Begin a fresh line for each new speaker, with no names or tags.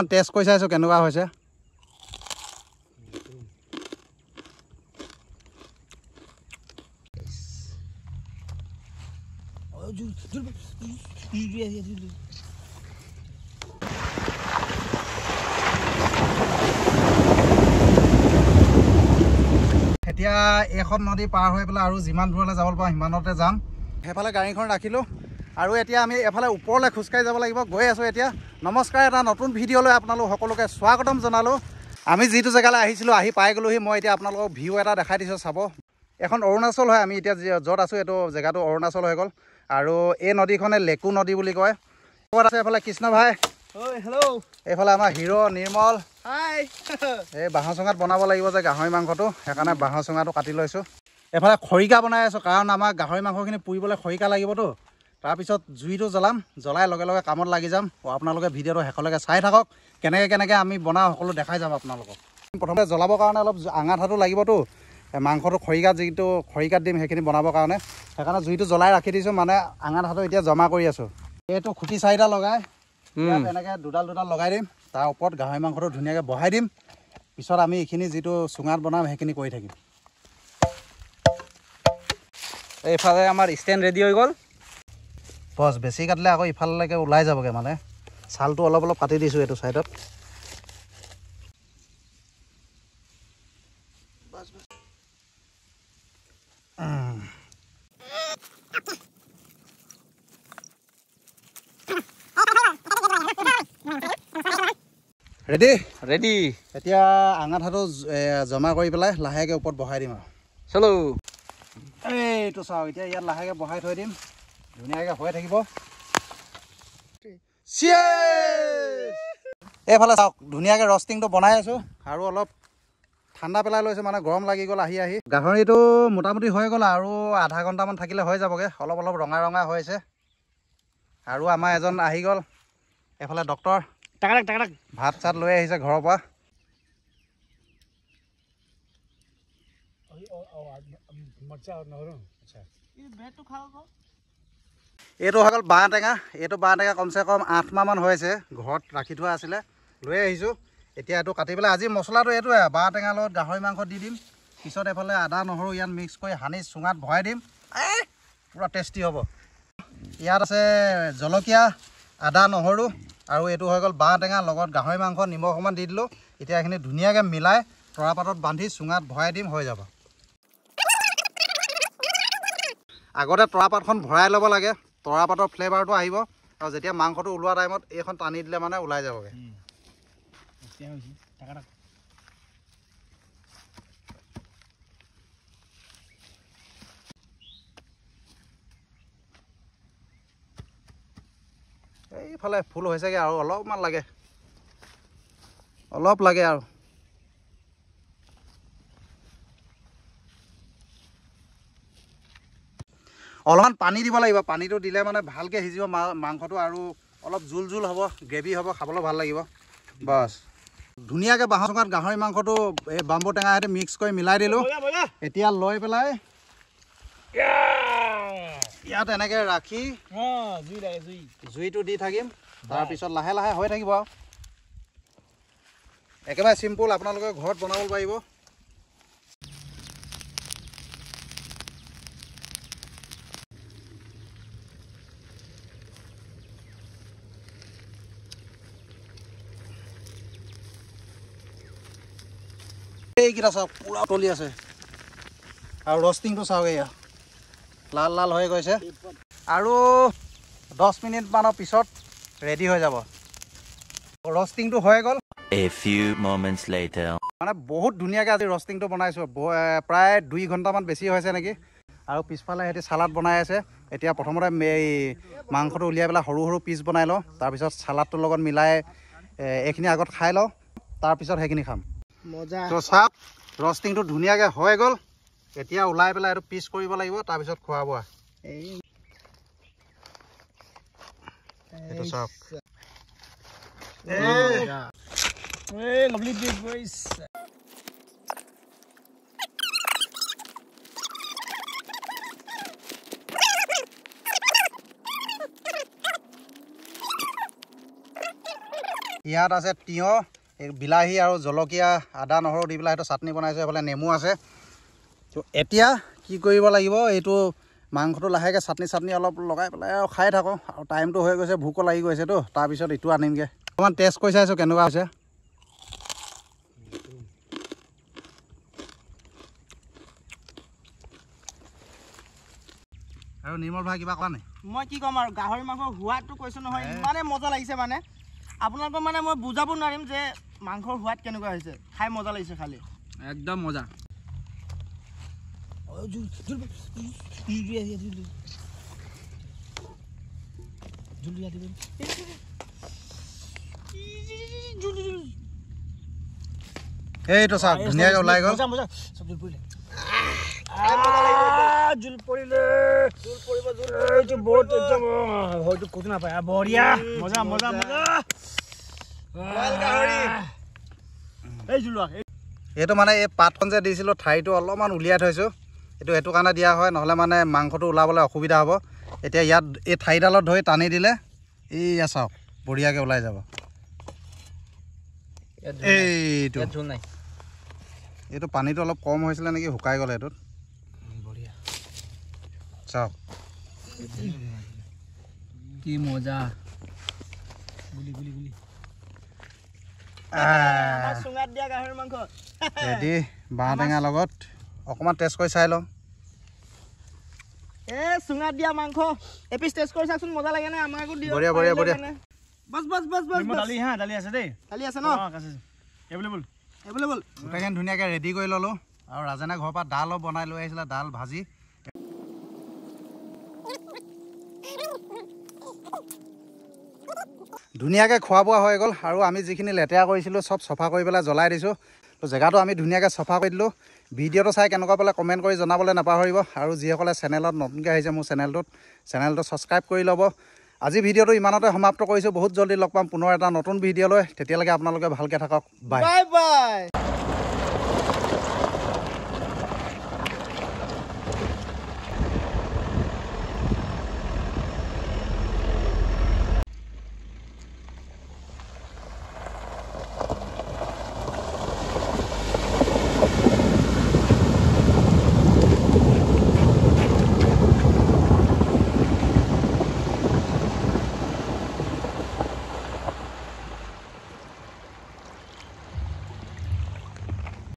অকণমান টেষ্ট কৰি চাইছোঁ কেনেকুৱা হৈছে এতিয়া এখন নদী পাৰ হৈ পেলাই আৰু যিমান দূৰলৈ যাব পাৰোঁ সিমানতে যাম সেইফালে গাড়ীখন ৰাখিলোঁ আৰু এতিয়া আমি এফালে ওপৰলৈ খোজকাঢ়ি যাব লাগিব গৈ আছোঁ এতিয়া নমস্কাৰ এটা নতুন ভিডিঅ' লৈ আপোনালোক সকলোকে স্বাগতম জনালোঁ আমি যিটো জেগালৈ আহিছিলোঁ আহি পাই গ'লোহি মই এতিয়া আপোনালোকক ভিউ এটা দেখাই দিছোঁ চাব এখন অৰুণাচল হয় আমি এতিয়া য'ত আছোঁ এইটো জেগাটো অৰুণাচল হৈ গ'ল আৰু এই নদীখনে লেকু নদী বুলি কয় ক'ত আছে এফালে কৃষ্ণ ভাই এইফালে আমাৰ হিৰ' নিৰ্মল এই বাঁহৰ চুঙাত বনাব লাগিব যে গাহৰি মাংসটো সেইকাৰণে বাঁহৰ চুঙাটো কাটি লৈছোঁ এফালে খৰিকা বনাই আছোঁ কাৰণ আমাৰ গাহৰি মাংসখিনি পুৰিবলৈ খৰিকা লাগিবতো তাৰপিছত জুইটো জ্বলাম জ্বলাই লগে লগে কামত লাগি যাম আপোনালোকে ভিডিঅ'টো শেষলৈকে চাই থাকক কেনেকৈ কেনেকৈ আমি বনাওঁ সকলো দেখাই যাম আপোনালোকক প্ৰথমতে জ্বলাবৰ কাৰণে অলপ আঙাঠাটো লাগিবতো মাংসটো খৰিকাত যিটো খৰিকাত দিম সেইখিনি বনাবৰ কাৰণে সেইকাৰণে জুইটো জ্বলাই ৰাখি দিছোঁ মানে আঙাঠাটো এতিয়া জমা কৰি আছোঁ এইটো খুটি চাৰিটা লগাই এনেকৈ দুডাল দুডাল লগাই দিম তাৰ ওপৰত গাহৰি মাংসটো ধুনীয়াকৈ বহাই দিম পিছত আমি এইখিনি যিটো চুঙাত বনাম সেইখিনি কৰি থাকিম এইফালে আমাৰ ষ্টেণ্ড ৰেডি হৈ গ'ল বছ বেছি কাটিলে আকৌ ইফাললৈকে ওলাই যাবগৈ মানে ছালটো অলপ অলপ কাটি দিছোঁ এইটো ছাইডত ৰেডি ৰেডি এতিয়া আঙাঠাটো জমা কৰি পেলাই লাহেকৈ ওপৰত বহাই দিম আৰু চলো এইটো চাওক এতিয়া ইয়াত লাহেকৈ বহাই থৈ দিম ধুনীয়াকৈ হৈ থাকিব এইফালে চাওক ধুনীয়াকৈ ৰষ্টিংটো বনাই আছোঁ আৰু অলপ ঠাণ্ডা পেলাই লৈছোঁ মানে গৰম লাগি গ'ল আহি আহি গাহৰিটো মোটামুটি হৈ গ'ল আৰু আধা ঘণ্টামান থাকিলে হৈ যাবগৈ অলপ অলপ ৰঙা ৰঙা হৈছে আৰু আমাৰ এজন আহি গ'ল এফালে ডক্টৰ ভাত চাত লৈ আহিছে ঘৰৰ পৰা এইটো হৈ গ'ল বাঁহ টেঙা এইটো বাঁহ টেঙা কমচে কম আঠমাহমান হৈছে ঘৰত ৰাখি থোৱা আছিলে লৈ আহিছোঁ এতিয়া এইটো কাটি পেলাই আজি মছলাটো এইটোৱে বাঁহ টেঙাৰ লগত গাহৰি মাংস দি দিম পিছত এফালে আদা নহৰু ইয়াত মিক্স কৰি সানি চুঙাত ভৰাই দিম পূৰা টেষ্টি হ'ব ইয়াত আছে জলকীয়া আদা নহৰু আৰু এইটো হৈ গ'ল বাঁহ টেঙা লগত গাহৰি মাংস নিমখ অকণমান দি দিলোঁ এতিয়া এইখিনি ধুনীয়াকৈ মিলাই তৰাপাতত বান্ধি চুঙাত ভৰাই দিম হৈ যাব আগতে তৰাপাতখন ভৰাই ল'ব লাগে তৰা পাতৰ ফ্লেভাৰটো আহিব আৰু যেতিয়া মাংসটো ওলোৱা টাইমত এইখন টানি দিলে মানে ওলাই যাবগৈ এইফালে ফুল হৈছেগৈ আৰু অলপমান লাগে অলপ লাগে আৰু অলপমান পানী দিব লাগিব পানীটো দিলে মানে ভালকৈ সিজিব মাংসটো আৰু অলপ জোল জোল হ'ব গ্ৰেভি হ'ব খাবলৈ ভাল লাগিব বাছ ধুনীয়াকৈ বাঁহৰ চুঙাত গাহৰি মাংসটো এই বাম্বু টেঙা সৈতে মিক্স কৰি মিলাই দিলোঁ এতিয়া লৈ পেলাই ইয়াত এনেকৈ ৰাখি জুইটো দি থাকিম তাৰপিছত লাহে লাহে হৈ থাকিব আৰু একেবাৰে চিম্পুল আপোনালোকে ঘৰত বনাব পাৰিব এইকেইটা চাওক পুৰা উতলি আছে আৰু ৰষ্টিংটো চাওক এয়া লাল লাল হৈ গৈছে আৰু দহ মিনিটমানৰ পিছত ৰেডি হৈ যাব ৰষ্টিংটো হৈ গ'ল মানে বহুত ধুনীয়াকৈ আজি ৰষ্টিংটো বনাইছোঁ প্ৰায় দুই ঘণ্টামান বেছি হৈছে নেকি আৰু পিছফালে সিহঁতি চালাড বনাই আছে এতিয়া প্ৰথমতে এই মাংসটো উলিয়াই পেলাই সৰু সৰু পিচ বনাই লওঁ তাৰপিছত চালাডটোৰ লগত মিলাই এইখিনি আগত খাই লওঁ তাৰপিছত সেইখিনি খাম মজা ৰষ্টিংটো ধুনীয়াকে হৈ গল এতিয়া ওলাই পেলাই এইটো পিচ কৰিব লাগিব তাৰপিছত খোৱা বোৱা ইয়াত আছে তিয়ঁহ বিলাহী আৰু জলকীয়া আদা নহৰু দি পেলাই সেইটো চাটনি বনাইছোঁ এইফালে নেমু আছে ত' এতিয়া কি কৰিব লাগিব এইটো মাংসটো লাহেকৈ চাটনি চাটনি অলপ লগাই পেলাই আৰু খাই থাকোঁ আৰু টাইমটো হৈ গৈছে ভোকো লাগি গৈছেতো তাৰপিছত ইটো আনিমগৈ অকণমান টেষ্ট কৰি চাইছোঁ কেনেকুৱা হৈছে আৰু নিৰ্মল ভাই কিবা কোৱা নাই মই কি ক'ম আৰু গাহৰি মাংস সোৱাদটো কৈছোঁ নহয় ইমানেই মজা লাগিছে মানে আপোনালোকক মানে মই বুজাব নোৱাৰিম যে মাংসৰ সোৱাদ কেনেকুৱা হৈছে খাই মজা লাগিছে খালি একদম মজা এইটো চা ধুনীয়াকে ওলাই গ'ল বঢ়িয়া মজা মজা মজা এইটো মানে এই পাতখন যে দিছিলোঁ ঠাৰিটো অলপমান উলিয়াই থৈছোঁ এইটো সেইটো কাৰণে দিয়া হয় নহ'লে মানে মাংসটো ওলাবলৈ অসুবিধা হ'ব এতিয়া ইয়াত এই ঠাৰিডালত ধৰি টানি দিলে এইয়া চাওক বঢ়িয়াকৈ ওলাই যাব এইটো এইটো পানীটো অলপ কম হৈছিলে নেকি শুকাই গ'লে এইটোত চাওক কি মজা ৰেডি কৰি ললো আৰু ৰাজেনে ঘৰৰ পৰা দাল অলপ বনাই লৈ আহিছিলে দাল ভাজি ধুনীয়াকৈ খোৱা বোৱা হৈ গ'ল আৰু আমি যিখিনি লেতেৰা কৰিছিলোঁ চব চফা কৰি পেলাই জ্বলাই দিছোঁ তো জেগাটো আমি ধুনীয়াকৈ চফা কৰি দিলোঁ ভিডিঅ'টো চাই কেনেকুৱা পালে কমেণ্ট কৰি জনাবলৈ নাপাহৰিব আৰু যিসকলে চেনেলত নতুনকৈ আহিছে মোৰ চেনেলটোত চেনেলটো ছাবস্ক্ৰাইব কৰি ল'ব আজি ভিডিঅ'টো ইমানতে সমাপ্ত কৰিছোঁ বহুত জল্দি লগ পাম পুনৰ এটা নতুন ভিডিঅ'লৈ তেতিয়ালৈকে আপোনালোকে ভালকৈ থাকক বাই বাই